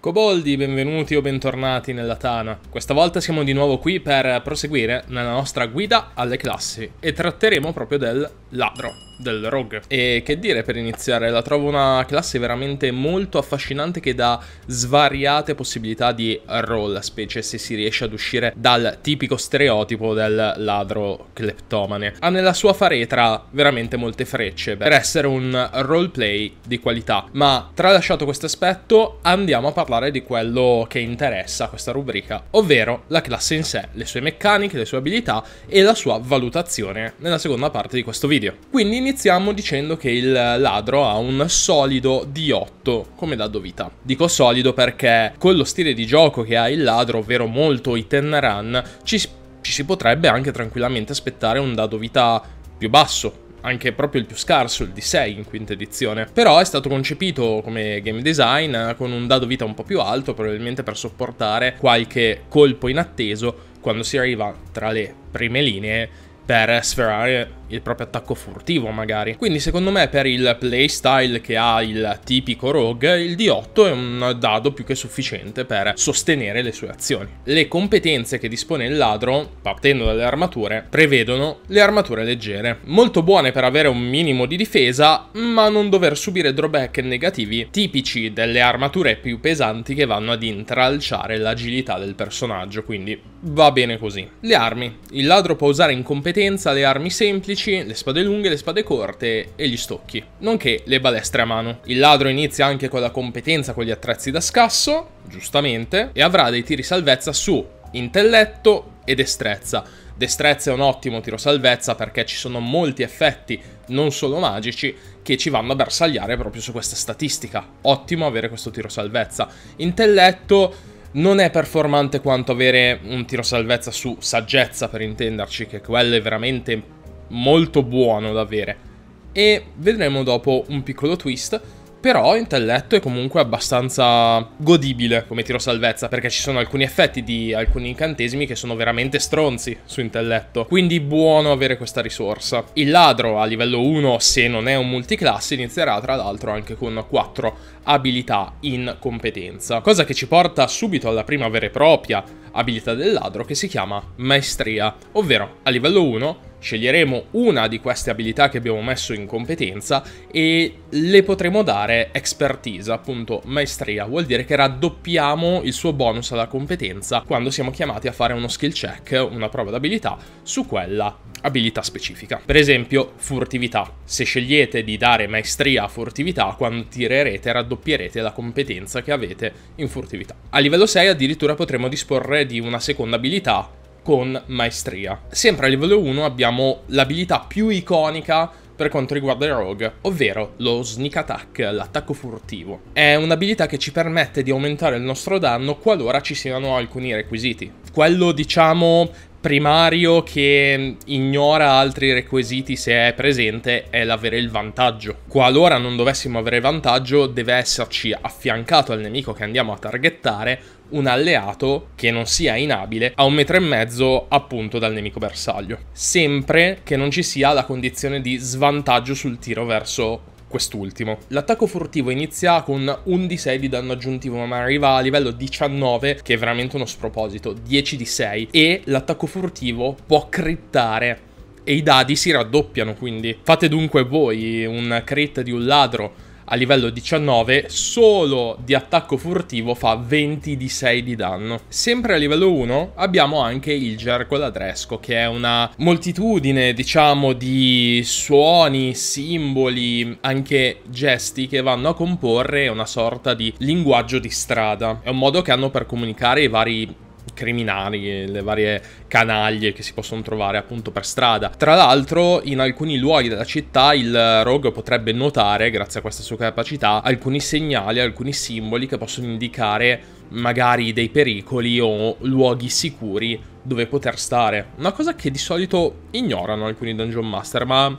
Coboldi, benvenuti o bentornati nella Tana. Questa volta siamo di nuovo qui per proseguire nella nostra guida alle classi e tratteremo proprio del ladro del rogue. E che dire per iniziare, la trovo una classe veramente molto affascinante che dà svariate possibilità di roll, specie se si riesce ad uscire dal tipico stereotipo del ladro cleptomane. Ha nella sua faretra veramente molte frecce per essere un roleplay di qualità, ma tralasciato questo aspetto andiamo a parlare di quello che interessa a questa rubrica, ovvero la classe in sé, le sue meccaniche, le sue abilità e la sua valutazione nella seconda parte di questo video video. Quindi iniziamo dicendo che il ladro ha un solido D8 come dado vita. Dico solido perché con lo stile di gioco che ha il ladro, ovvero molto hit and run, ci, ci si potrebbe anche tranquillamente aspettare un dado vita più basso, anche proprio il più scarso, il D6 in quinta edizione. Però è stato concepito come game design con un dado vita un po' più alto, probabilmente per sopportare qualche colpo inatteso quando si arriva tra le prime linee per sferrare il proprio attacco furtivo magari. Quindi secondo me per il playstyle che ha il tipico rogue il D8 è un dado più che sufficiente per sostenere le sue azioni. Le competenze che dispone il ladro, partendo dalle armature, prevedono le armature leggere, molto buone per avere un minimo di difesa ma non dover subire drawback negativi tipici delle armature più pesanti che vanno ad intralciare l'agilità del personaggio, quindi va bene così. Le armi. Il ladro può usare in competenza le armi semplici, le spade lunghe, le spade corte e gli stocchi, nonché le balestre a mano. Il ladro inizia anche con la competenza con gli attrezzi da scasso, giustamente, e avrà dei tiri salvezza su intelletto e destrezza. Destrezza è un ottimo tiro salvezza perché ci sono molti effetti, non solo magici, che ci vanno a bersagliare proprio su questa statistica. Ottimo avere questo tiro salvezza. Intelletto non è performante quanto avere un tiro salvezza su saggezza, per intenderci, che quello è veramente molto buono da avere. E vedremo dopo un piccolo twist però intelletto è comunque abbastanza godibile come tiro salvezza perché ci sono alcuni effetti di alcuni incantesimi che sono veramente stronzi su intelletto quindi buono avere questa risorsa il ladro a livello 1 se non è un multiclasse inizierà tra l'altro anche con 4 abilità in competenza cosa che ci porta subito alla prima vera e propria abilità del ladro che si chiama maestria ovvero a livello 1 sceglieremo una di queste abilità che abbiamo messo in competenza e le potremo dare expertise, appunto maestria, vuol dire che raddoppiamo il suo bonus alla competenza quando siamo chiamati a fare uno skill check, una prova d'abilità, su quella abilità specifica. Per esempio furtività, se scegliete di dare maestria a furtività, quando tirerete raddoppierete la competenza che avete in furtività. A livello 6 addirittura potremo disporre di una seconda abilità con maestria. Sempre a livello 1 abbiamo l'abilità più iconica per quanto riguarda i rogue, ovvero lo sneak attack, l'attacco furtivo. È un'abilità che ci permette di aumentare il nostro danno qualora ci siano alcuni requisiti. Quello, diciamo, primario che ignora altri requisiti se è presente è l'avere il vantaggio. Qualora non dovessimo avere vantaggio, deve esserci affiancato al nemico che andiamo a targettare un alleato che non sia inabile a un metro e mezzo appunto dal nemico bersaglio. Sempre che non ci sia la condizione di svantaggio sul tiro verso quest'ultimo. L'attacco furtivo inizia con un di 6 di danno aggiuntivo, ma arriva a livello 19, che è veramente uno sproposito, 10 di 6, e l'attacco furtivo può crittare e i dadi si raddoppiano quindi. Fate dunque voi un crit di un ladro a livello 19 solo di attacco furtivo fa 20 di 6 di danno. Sempre a livello 1 abbiamo anche il gergo ladresco che è una moltitudine diciamo di suoni, simboli, anche gesti che vanno a comporre una sorta di linguaggio di strada. È un modo che hanno per comunicare i vari criminali, le varie canaglie che si possono trovare appunto per strada. Tra l'altro in alcuni luoghi della città il rogue potrebbe notare, grazie a questa sua capacità, alcuni segnali, alcuni simboli che possono indicare magari dei pericoli o luoghi sicuri dove poter stare. Una cosa che di solito ignorano alcuni dungeon master, ma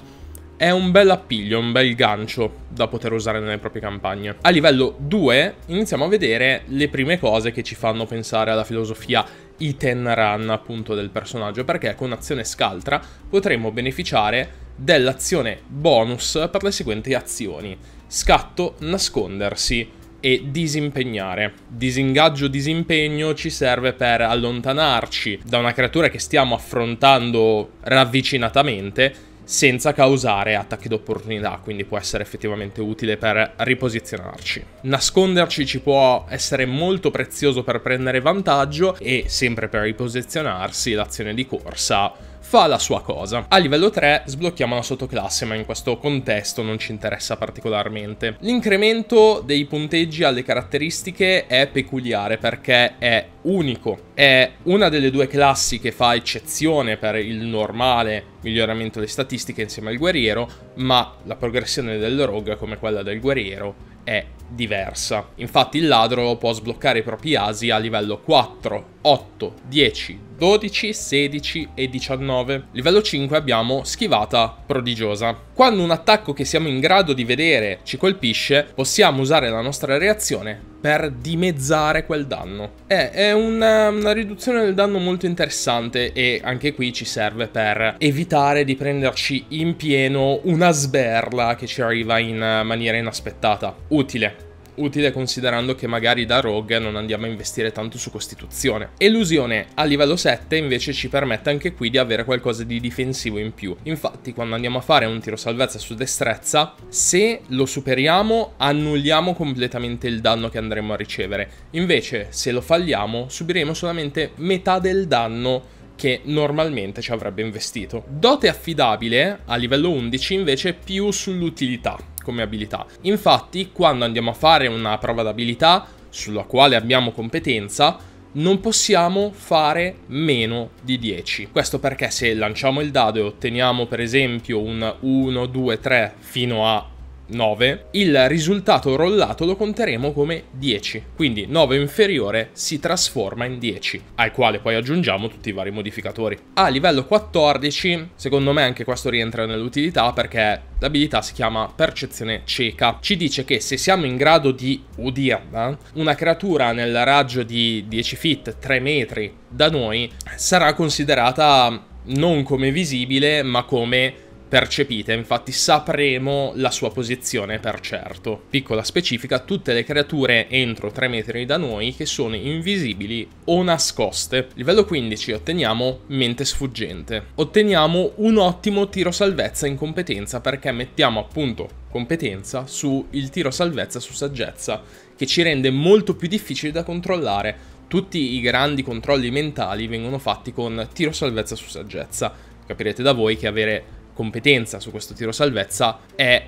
è un bel appiglio, un bel gancio da poter usare nelle proprie campagne. A livello 2 iniziamo a vedere le prime cose che ci fanno pensare alla filosofia hit run appunto del personaggio, perché con azione scaltra potremo beneficiare dell'azione bonus per le seguenti azioni. Scatto, nascondersi, e disimpegnare. Disingaggio disimpegno ci serve per allontanarci da una creatura che stiamo affrontando ravvicinatamente senza causare attacchi d'opportunità, quindi può essere effettivamente utile per riposizionarci. Nasconderci ci può essere molto prezioso per prendere vantaggio e sempre per riposizionarsi l'azione di corsa fa la sua cosa. A livello 3 sblocchiamo la sottoclasse, ma in questo contesto non ci interessa particolarmente. L'incremento dei punteggi alle caratteristiche è peculiare perché è unico. È una delle due classi che fa eccezione per il normale miglioramento delle statistiche insieme al guerriero, ma la progressione del rogue come quella del guerriero è diversa. Infatti il ladro può sbloccare i propri asi a livello 4, 8, 10, 12, 16 e 19. Livello 5 abbiamo schivata prodigiosa. Quando un attacco che siamo in grado di vedere ci colpisce, possiamo usare la nostra reazione per dimezzare quel danno. Eh, è una, una, riduzione del danno molto interessante e anche qui ci serve per evitare di prenderci in pieno una sberla che ci arriva in maniera inaspettata. Utile utile considerando che magari da Rogue non andiamo a investire tanto su Costituzione. Elusione a livello 7 invece ci permette anche qui di avere qualcosa di difensivo in più. Infatti quando andiamo a fare un tiro salvezza su destrezza, se lo superiamo annulliamo completamente il danno che andremo a ricevere. Invece se lo falliamo subiremo solamente metà del danno che normalmente ci avrebbe investito. Dote affidabile a livello 11 invece più sull'utilità come abilità. Infatti, quando andiamo a fare una prova d'abilità sulla quale abbiamo competenza, non possiamo fare meno di 10. Questo perché se lanciamo il dado e otteniamo per esempio un 1, 2, 3 fino a 9, il risultato rollato lo conteremo come 10, quindi 9 inferiore si trasforma in 10, al quale poi aggiungiamo tutti i vari modificatori. A livello 14, secondo me anche questo rientra nell'utilità perché l'abilità si chiama percezione cieca, ci dice che se siamo in grado di udirla, una creatura nel raggio di 10 feet, 3 metri da noi, sarà considerata non come visibile ma come percepite, infatti sapremo la sua posizione per certo. Piccola specifica, tutte le creature entro 3 metri da noi che sono invisibili o nascoste. Livello 15 otteniamo mente sfuggente. Otteniamo un ottimo tiro salvezza in competenza perché mettiamo appunto competenza su il tiro salvezza su saggezza che ci rende molto più difficile da controllare. Tutti i grandi controlli mentali vengono fatti con tiro salvezza su saggezza. Capirete da voi che avere competenza su questo tiro salvezza è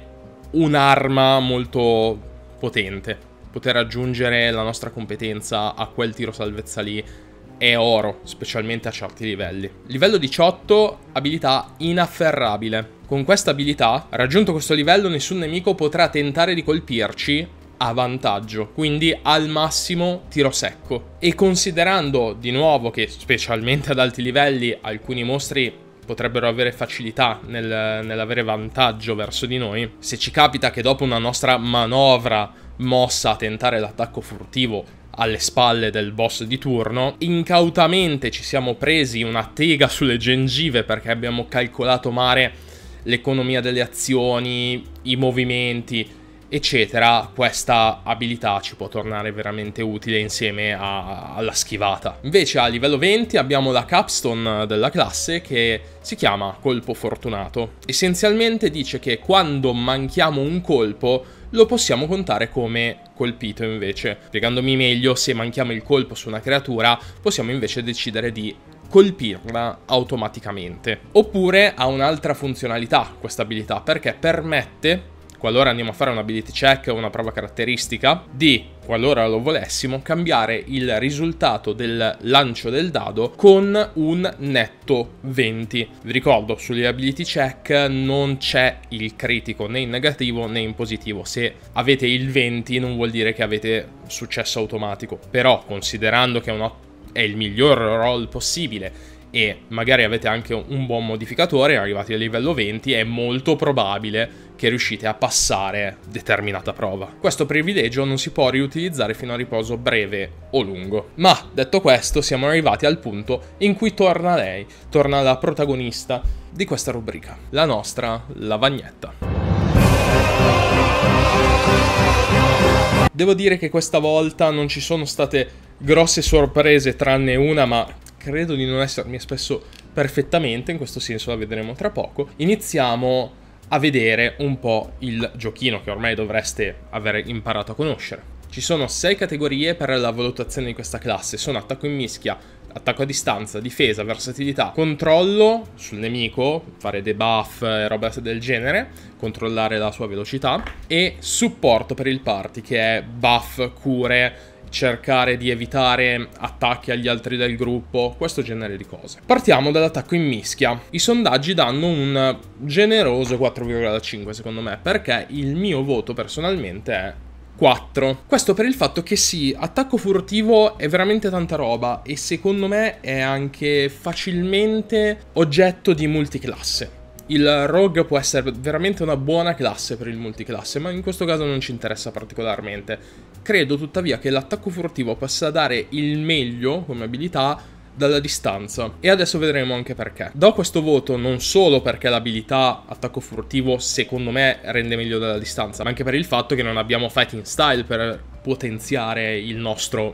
un'arma molto potente. Poter aggiungere la nostra competenza a quel tiro salvezza lì è oro, specialmente a certi livelli. Livello 18, abilità inafferrabile. Con questa abilità, raggiunto questo livello, nessun nemico potrà tentare di colpirci a vantaggio, quindi al massimo tiro secco. E considerando di nuovo che specialmente ad alti livelli alcuni mostri potrebbero avere facilità nel, nell'avere vantaggio verso di noi, se ci capita che dopo una nostra manovra mossa a tentare l'attacco furtivo alle spalle del boss di turno, incautamente ci siamo presi una tega sulle gengive perché abbiamo calcolato male l'economia delle azioni, i movimenti, eccetera, questa abilità ci può tornare veramente utile insieme a, alla schivata. Invece a livello 20 abbiamo la capstone della classe che si chiama colpo fortunato. Essenzialmente dice che quando manchiamo un colpo lo possiamo contare come colpito invece. Spiegandomi meglio, se manchiamo il colpo su una creatura, possiamo invece decidere di colpirla automaticamente. Oppure ha un'altra funzionalità questa abilità perché permette qualora andiamo a fare un ability check o una prova caratteristica, di, qualora lo volessimo, cambiare il risultato del lancio del dado con un netto 20. Vi ricordo, sugli ability check non c'è il critico né in negativo né in positivo. Se avete il 20 non vuol dire che avete successo automatico, però considerando che è, una, è il miglior roll possibile e magari avete anche un buon modificatore, arrivati al livello 20, è molto probabile che riuscite a passare determinata prova. Questo privilegio non si può riutilizzare fino a riposo breve o lungo. Ma, detto questo, siamo arrivati al punto in cui torna lei, torna la protagonista di questa rubrica, la nostra lavagnetta. Devo dire che questa volta non ci sono state grosse sorprese tranne una, ma credo di non essermi espresso perfettamente, in questo senso la vedremo tra poco. Iniziamo a vedere un po' il giochino che ormai dovreste aver imparato a conoscere. Ci sono sei categorie per la valutazione di questa classe, sono attacco in mischia, attacco a distanza, difesa, versatilità, controllo sul nemico, fare debuff e roba del genere, controllare la sua velocità e supporto per il party che è buff, cure, cercare di evitare attacchi agli altri del gruppo, questo genere di cose. Partiamo dall'attacco in mischia. I sondaggi danno un generoso 4,5 secondo me, perché il mio voto personalmente è 4. Questo per il fatto che sì, attacco furtivo è veramente tanta roba e secondo me è anche facilmente oggetto di multiclasse. Il Rogue può essere veramente una buona classe per il multiclasse, ma in questo caso non ci interessa particolarmente. Credo tuttavia che l'attacco furtivo possa dare il meglio come abilità dalla distanza e adesso vedremo anche perché. Do questo voto non solo perché l'abilità attacco furtivo secondo me rende meglio dalla distanza, ma anche per il fatto che non abbiamo fighting style per potenziare il nostro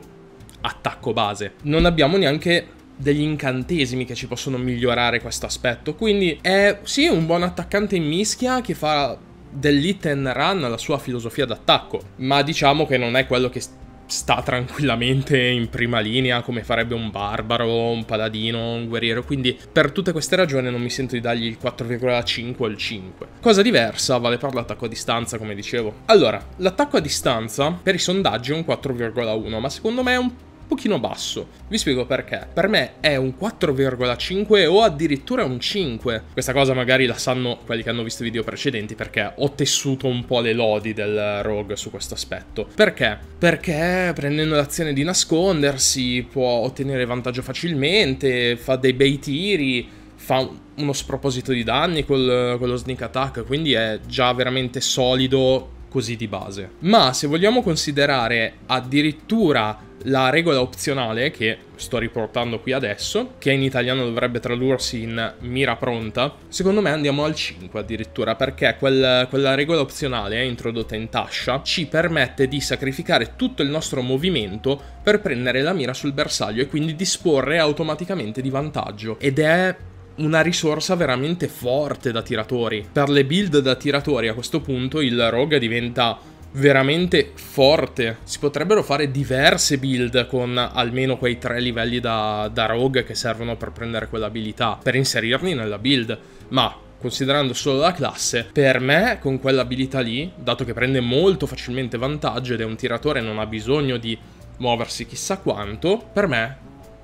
attacco base. Non abbiamo neanche degli incantesimi che ci possono migliorare questo aspetto. Quindi è sì un buon attaccante in mischia che fa dell'hit and run la sua filosofia d'attacco, ma diciamo che non è quello che sta tranquillamente in prima linea come farebbe un barbaro, un paladino, un guerriero, quindi per tutte queste ragioni non mi sento di dargli il 4,5 o il 5. Cosa diversa vale per l'attacco a distanza, come dicevo. Allora, l'attacco a distanza per i sondaggi è un 4,1, ma secondo me è un pochino basso. Vi spiego perché. Per me è un 4,5 o addirittura un 5. Questa cosa magari la sanno quelli che hanno visto i video precedenti perché ho tessuto un po' le lodi del Rogue su questo aspetto. Perché? Perché prendendo l'azione di nascondersi può ottenere vantaggio facilmente, fa dei bei tiri, fa uno sproposito di danni con lo sneak attack, quindi è già veramente solido così di base. Ma se vogliamo considerare addirittura la regola opzionale che sto riportando qui adesso, che in italiano dovrebbe tradursi in mira pronta, secondo me andiamo al 5 addirittura perché quel, quella regola opzionale introdotta in tascia ci permette di sacrificare tutto il nostro movimento per prendere la mira sul bersaglio e quindi disporre automaticamente di vantaggio ed è una risorsa veramente forte da tiratori. Per le build da tiratori a questo punto il rogue diventa veramente forte. Si potrebbero fare diverse build con almeno quei tre livelli da, da rogue che servono per prendere quell'abilità, per inserirli nella build, ma considerando solo la classe, per me con quell'abilità lì, dato che prende molto facilmente vantaggio ed è un tiratore non ha bisogno di muoversi chissà quanto, per me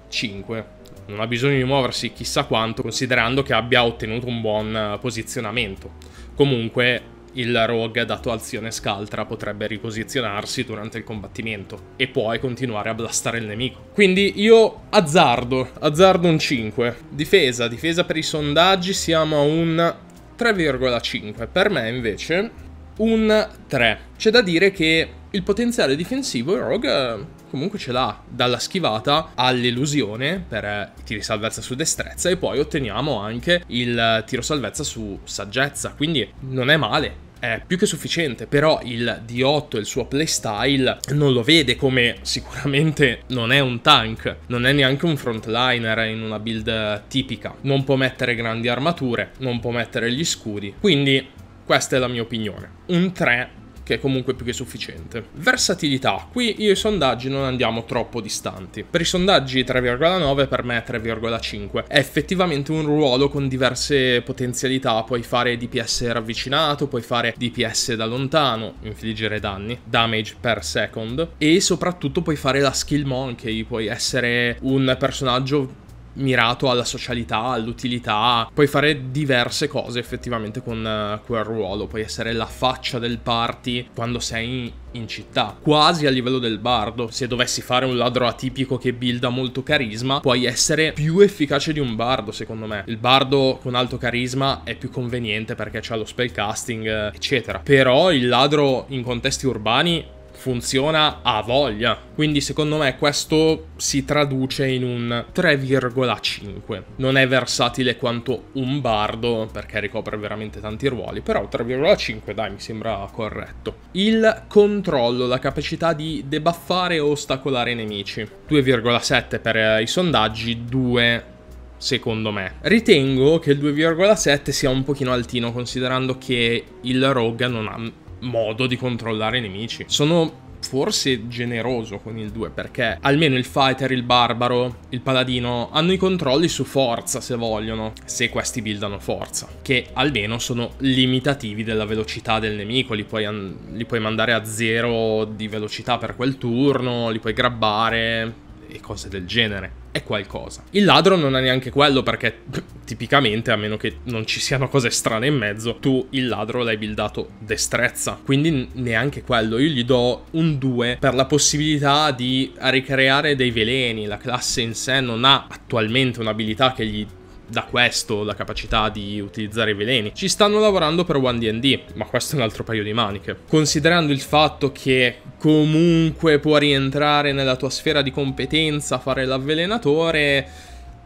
5 non ha bisogno di muoversi chissà quanto considerando che abbia ottenuto un buon eh, posizionamento. Comunque il rogue dato azione scaltra potrebbe riposizionarsi durante il combattimento e poi continuare a blastare il nemico. Quindi io azzardo, azzardo un 5. Difesa, difesa per i sondaggi siamo a un 3,5. Per me invece un 3. C'è da dire che il potenziale difensivo Rogue comunque ce l'ha dalla schivata all'illusione per eh, tiri salvezza su destrezza e poi otteniamo anche il tiro salvezza su saggezza, quindi non è male, è più che sufficiente, però il D8 e il suo playstyle non lo vede come sicuramente non è un tank, non è neanche un frontliner in una build tipica, non può mettere grandi armature, non può mettere gli scudi, quindi questa è la mia opinione. Un 3 che è comunque più che sufficiente. Versatilità. Qui io i sondaggi non andiamo troppo distanti. Per i sondaggi 3,9 per me 3,5. È effettivamente un ruolo con diverse potenzialità. Puoi fare DPS ravvicinato, puoi fare DPS da lontano, infliggere danni, damage per second e soprattutto puoi fare la skill monkey, puoi essere un personaggio mirato alla socialità, all'utilità, puoi fare diverse cose effettivamente con eh, quel ruolo, puoi essere la faccia del party quando sei in città, quasi a livello del bardo. Se dovessi fare un ladro atipico che builda molto carisma, puoi essere più efficace di un bardo, secondo me. Il bardo con alto carisma è più conveniente perché c'ha lo spellcasting, eh, eccetera. Però il ladro in contesti urbani funziona a voglia. Quindi secondo me questo si traduce in un 3,5. Non è versatile quanto un bardo perché ricopre veramente tanti ruoli, però 3,5 dai mi sembra corretto. Il controllo, la capacità di debuffare o ostacolare i nemici. 2,7 per eh, i sondaggi, 2 secondo me. Ritengo che il 2,7 sia un pochino altino considerando che il rogue non ha modo di controllare i nemici. Sono forse generoso con il 2 perché almeno il fighter, il barbaro, il paladino hanno i controlli su forza se vogliono, se questi buildano forza, che almeno sono limitativi della velocità del nemico, li puoi, li puoi mandare a zero di velocità per quel turno, li puoi grabbare e cose del genere è qualcosa. Il ladro non ha neanche quello perché tipicamente, a meno che non ci siano cose strane in mezzo, tu il ladro l'hai buildato destrezza, quindi neanche quello. Io gli do un 2 per la possibilità di ricreare dei veleni. La classe in sé non ha attualmente un'abilità che gli da questo, la capacità di utilizzare i veleni. Ci stanno lavorando per One D&D, ma questo è un altro paio di maniche. Considerando il fatto che comunque può rientrare nella tua sfera di competenza fare l'avvelenatore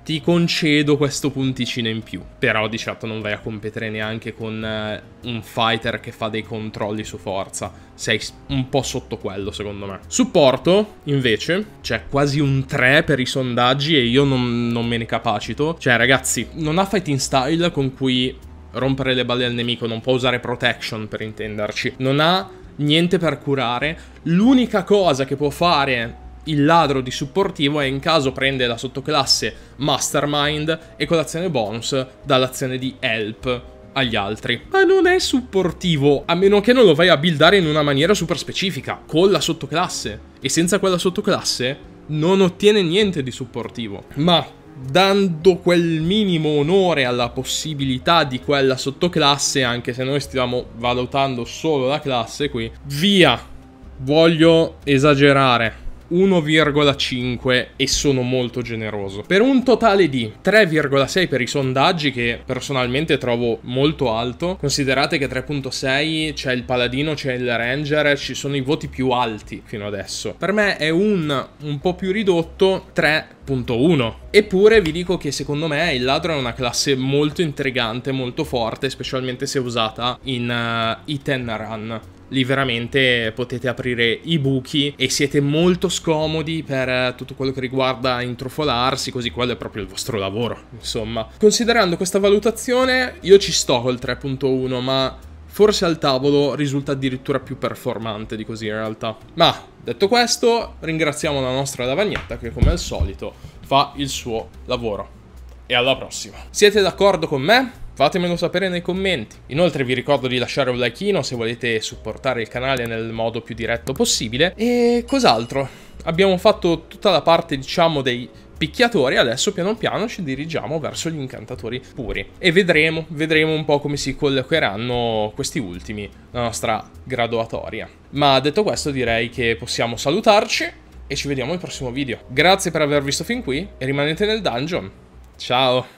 ti concedo questo punticino in più. Però di certo non vai a competere neanche con eh, un fighter che fa dei controlli su forza. Sei un po' sotto quello, secondo me. Supporto, invece, c'è quasi un 3 per i sondaggi e io non, non me ne capacito. Cioè, ragazzi, non ha fighting style con cui rompere le balle al nemico, non può usare protection per intenderci. Non ha niente per curare. L'unica cosa che può fare il ladro di supportivo e in caso prende la sottoclasse Mastermind e con l'azione bonus dà l'azione di Help agli altri. Ma non è supportivo, a meno che non lo vai a buildare in una maniera super specifica, con la sottoclasse. E senza quella sottoclasse non ottiene niente di supportivo. Ma dando quel minimo onore alla possibilità di quella sottoclasse, anche se noi stiamo valutando solo la classe qui, via, voglio esagerare 1,5 e sono molto generoso. Per un totale di 3,6 per i sondaggi che personalmente trovo molto alto, considerate che 3.6 c'è il paladino, c'è il ranger, ci sono i voti più alti fino adesso. Per me è un un po' più ridotto 3.1. Eppure vi dico che secondo me il ladro è una classe molto intrigante, molto forte, specialmente se usata in uh, eh, hit run lì veramente potete aprire i buchi e siete molto scomodi per eh, tutto quello che riguarda intrufolarsi, così quello è proprio il vostro lavoro, insomma. Considerando questa valutazione, io ci sto col 3.1, ma forse al tavolo risulta addirittura più performante di così in realtà. Ma, detto questo, ringraziamo la nostra lavagnetta che come al solito fa il suo lavoro e alla prossima. Siete d'accordo con me? Fatemelo sapere nei commenti. Inoltre vi ricordo di lasciare un likeino se volete supportare il canale nel modo più diretto possibile. E cos'altro? Abbiamo fatto tutta la parte, diciamo, dei picchiatori, adesso piano piano ci dirigiamo verso gli incantatori puri e vedremo, vedremo un po' come si collocheranno questi ultimi la nostra graduatoria. Ma detto questo direi che possiamo salutarci e ci vediamo al prossimo video. Grazie per aver visto fin qui e rimanete nel dungeon. Ciao.